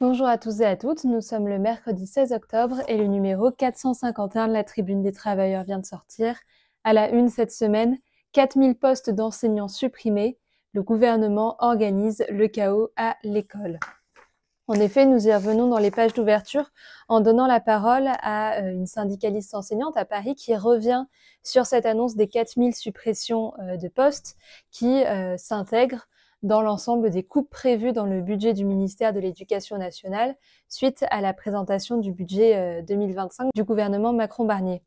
Bonjour à tous et à toutes, nous sommes le mercredi 16 octobre et le numéro 451 de la Tribune des Travailleurs vient de sortir. À la une cette semaine, 4000 postes d'enseignants supprimés, le gouvernement organise le chaos à l'école. En effet, nous y revenons dans les pages d'ouverture en donnant la parole à euh, une syndicaliste enseignante à Paris qui revient sur cette annonce des 4000 suppressions euh, de postes qui euh, s'intègrent dans l'ensemble des coupes prévues dans le budget du ministère de l'Éducation nationale suite à la présentation du budget 2025 euh, du gouvernement Macron-Barnier.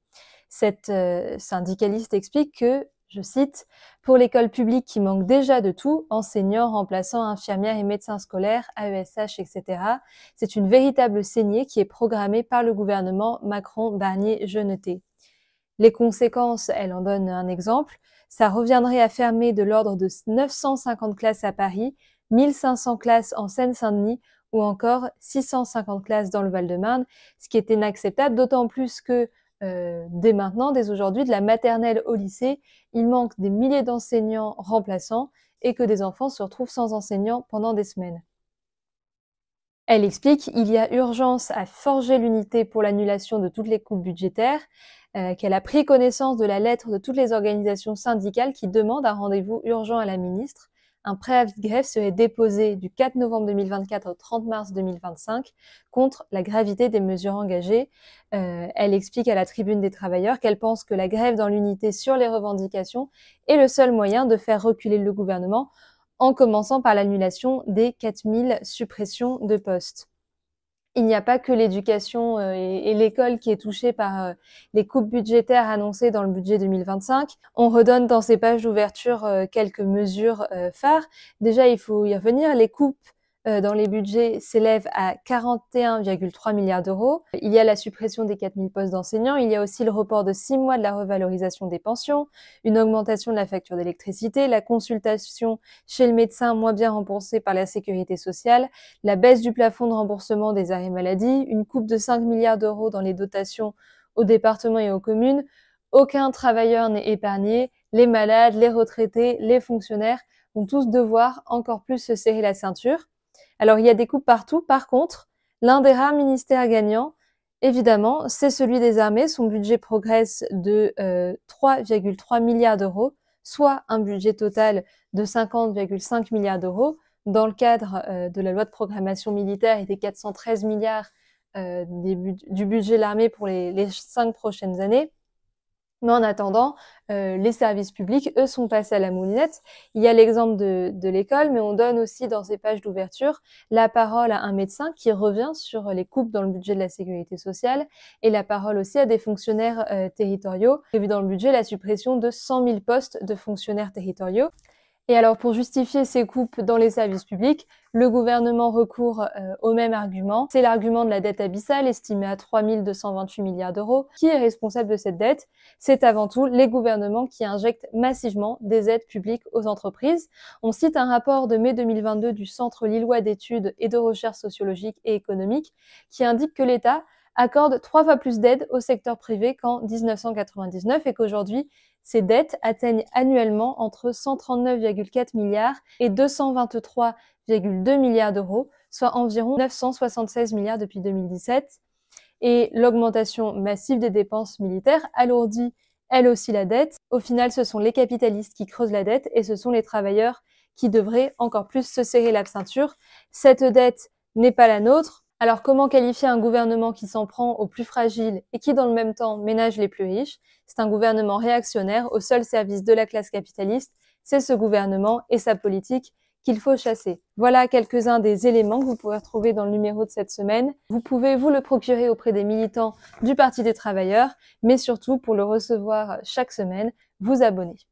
Cette euh, syndicaliste explique que, je cite, Pour l'école publique qui manque déjà de tout, enseignants, remplaçants, infirmières et médecins scolaires, AESH, etc., c'est une véritable saignée qui est programmée par le gouvernement Macron-Barnier-Jeuneté. Les conséquences, elle en donne un exemple, ça reviendrait à fermer de l'ordre de 950 classes à Paris, 1500 classes en Seine-Saint-Denis ou encore 650 classes dans le Val-de-Marne, ce qui est inacceptable, d'autant plus que euh, dès maintenant, dès aujourd'hui, de la maternelle au lycée, il manque des milliers d'enseignants remplaçants et que des enfants se retrouvent sans enseignants pendant des semaines. Elle explique il y a urgence à forger l'unité pour l'annulation de toutes les coupes budgétaires. Euh, qu'elle a pris connaissance de la lettre de toutes les organisations syndicales qui demandent un rendez-vous urgent à la ministre. Un préavis de grève serait déposé du 4 novembre 2024 au 30 mars 2025 contre la gravité des mesures engagées. Euh, elle explique à la tribune des travailleurs qu'elle pense que la grève dans l'unité sur les revendications est le seul moyen de faire reculer le gouvernement en commençant par l'annulation des 4000 suppressions de postes il n'y a pas que l'éducation euh, et, l'école qui est touchée par euh, les coupes budgétaires annoncées dans le budget 2025. On redonne dans ces pages d'ouverture euh, quelques mesures phares. Déjà, il faut y revenir. Les coupes euh, dans les budgets s'élève à 41,3 milliards d'euros. Il y a la suppression des 4000 postes d'enseignants, il y a aussi le report de 6 mois de la revalorisation des pensions, une augmentation de la facture d'électricité, la consultation chez le médecin moins bien remboursée par la sécurité sociale, la baisse du plafond de remboursement des arrêts maladie, une coupe de 5 milliards d'euros dans les dotations aux départements et aux communes. Aucun travailleur n'est épargné, les malades, les retraités, les fonctionnaires vont tous devoir encore plus se serrer la ceinture. Alors il y a des coupes partout. Par contre, l'un des rares ministères gagnants, évidemment, c'est celui des armées. Son budget progresse de 3,3 euh, milliards d'euros, soit un budget total de 50,5 milliards d'euros. Dans le cadre euh, de la loi de programmation militaire et des 413 milliards euh, du budget de l'armée pour les cinq prochaines années, mais en attendant, euh, les services publics, eux, sont passés à la moulinette. Il y a l'exemple de, l'école, mais on donne aussi dans ces pages d'ouverture la parole à un médecin qui revient sur les coupes dans le budget de la sécurité sociale et la parole aussi à des fonctionnaires euh, territoriaux. territoriaux. vu dans le budget la suppression de 100 000 postes de fonctionnaires territoriaux. Et alors, pour justifier ces coupes dans les services publics, le gouvernement recourt euh, au même argument. C'est l'argument de la dette abyssale, estimée à 3 228 milliards d'euros. Qui est responsable de cette dette C'est avant tout les gouvernements qui injectent massivement des aides publiques aux entreprises. On cite un rapport de mai 2022 du Centre lillois d'études et de recherche sociologique et économique qui indique que l'État accorde trois fois plus d'aides au secteur privé qu'en 1999 et qu'aujourd'hui, ces dettes atteignent annuellement entre 139,4 milliards et 223,2 milliards d'euros, soit environ 976 milliards depuis 2017. Et l'augmentation massive des dépenses militaires alourdit elle aussi la dette. Au final, ce sont les capitalistes qui creusent la dette et ce sont les travailleurs qui devraient encore plus se serrer la ceinture. Cette dette n'est pas la nôtre, alors comment qualifier un gouvernement qui s'en prend aux plus fragiles et qui dans le même temps ménage les plus riches C'est un gouvernement réactionnaire au seul service de la classe capitaliste. C'est ce gouvernement et sa politique qu'il faut chasser. Voilà quelques-uns des éléments que vous pouvez retrouver dans le numéro de cette semaine. Vous pouvez vous le procurer auprès des militants du Parti des travailleurs, mais surtout pour le recevoir chaque semaine, vous abonner.